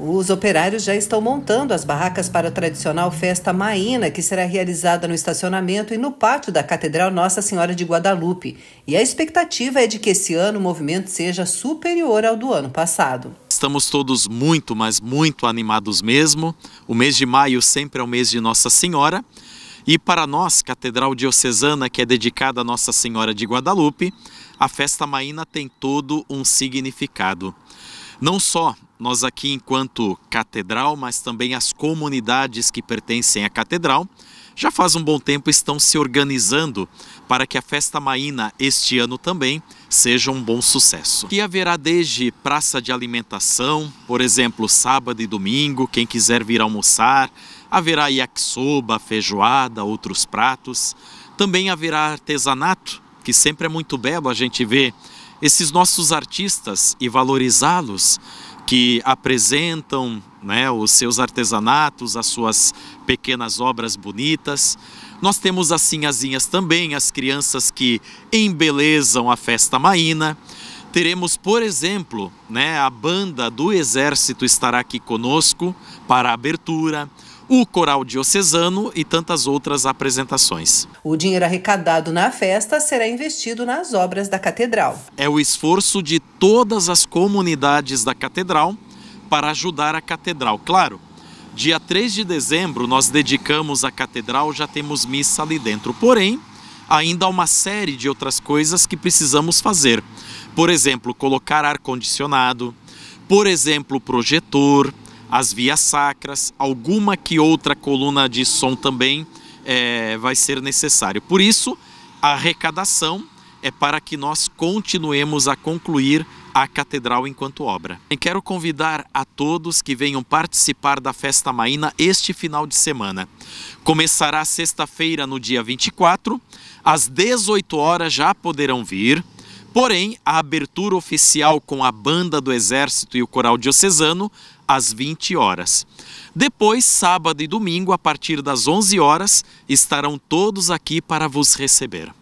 Os operários já estão montando as barracas para a tradicional festa maína, que será realizada no estacionamento e no pátio da Catedral Nossa Senhora de Guadalupe. E a expectativa é de que esse ano o movimento seja superior ao do ano passado. Estamos todos muito, mas muito animados mesmo. O mês de maio sempre é o mês de Nossa Senhora. E para nós, Catedral Diocesana, que é dedicada a Nossa Senhora de Guadalupe, a festa maína tem todo um significado. Não só nós aqui enquanto catedral, mas também as comunidades que pertencem à catedral, já faz um bom tempo estão se organizando para que a Festa Maína este ano também seja um bom sucesso. Que haverá desde praça de alimentação, por exemplo, sábado e domingo, quem quiser vir almoçar, haverá yakisoba, feijoada, outros pratos. Também haverá artesanato, que sempre é muito belo a gente vê esses nossos artistas e valorizá-los que apresentam né, os seus artesanatos, as suas pequenas obras bonitas. Nós temos assim, as sinhazinhas também, as crianças que embelezam a festa maína. Teremos, por exemplo, né, a banda do Exército estará aqui conosco para a abertura, o Coral Diocesano e tantas outras apresentações. O dinheiro arrecadado na festa será investido nas obras da Catedral. É o esforço de todas as comunidades da Catedral para ajudar a Catedral. Claro, dia 3 de dezembro nós dedicamos a Catedral, já temos missa ali dentro. Porém, ainda há uma série de outras coisas que precisamos fazer. Por exemplo, colocar ar-condicionado, por exemplo, projetor, as vias sacras, alguma que outra coluna de som também é, vai ser necessário. Por isso, a arrecadação é para que nós continuemos a concluir a catedral enquanto obra. E quero convidar a todos que venham participar da Festa Maína este final de semana. Começará sexta-feira, no dia 24, às 18 horas já poderão vir. Porém, a abertura oficial com a Banda do Exército e o Coral Diocesano às 20 horas. Depois, sábado e domingo, a partir das 11 horas, estarão todos aqui para vos receber.